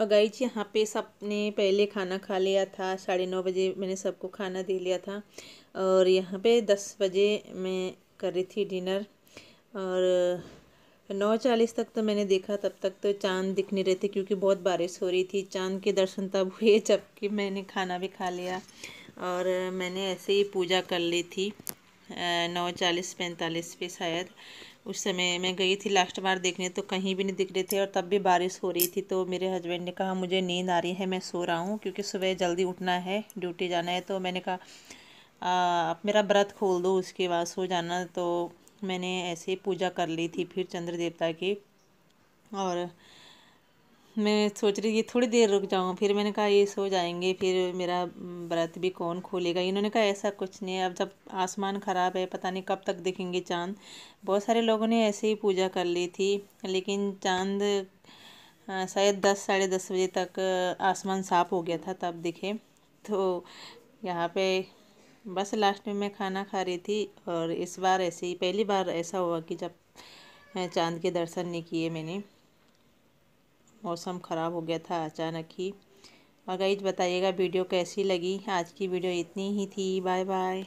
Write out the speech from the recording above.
और जी यहाँ पे सब ने पहले खाना खा लिया था साढ़े नौ बजे मैंने सबको खाना दे लिया था और यहाँ पे दस बजे मैं कर रही थी डिनर और नौ चालीस तक तो मैंने देखा तब तक तो चांद दिख नहीं रहे थे क्योंकि बहुत बारिश हो रही थी चांद के दर्शन तब हुए जबकि मैंने खाना भी खा लिया और मैंने ऐसे ही पूजा कर ली थी नौ चालीस पैंतालीस पे शायद उस समय मैं गई थी लास्ट बार देखने तो कहीं भी नहीं दिख रहे थे और तब भी बारिश हो रही थी तो मेरे हस्बैंड ने कहा मुझे नींद आ रही है मैं सो रहा हूँ क्योंकि सुबह जल्दी उठना है ड्यूटी जाना है तो मैंने कहा आप मेरा व्रत खोल दो उसके बाद सो जाना तो मैंने ऐसे पूजा कर ली थी फिर चंद्र देवता की और मैं सोच रही थी थोड़ी देर रुक जाऊँ फिर मैंने कहा ये सो जाएंगे फिर मेरा व्रत भी कौन खोलेगा इन्होंने कहा ऐसा कुछ नहीं अब जब आसमान ख़राब है पता नहीं कब तक दिखेंगे चांद बहुत सारे लोगों ने ऐसे ही पूजा कर ली थी लेकिन चांद शायद दस साढ़े दस बजे तक आसमान साफ हो गया था तब दिखे तो यहाँ पे बस लास्ट में मैं खाना खा रही थी और इस बार ऐसे ही पहली बार ऐसा हुआ कि जब चांद के दर्शन नहीं किए मैंने मौसम ख़राब हो गया था अचानक ही और गाइज बताइएगा वीडियो कैसी लगी आज की वीडियो इतनी ही थी बाय बाय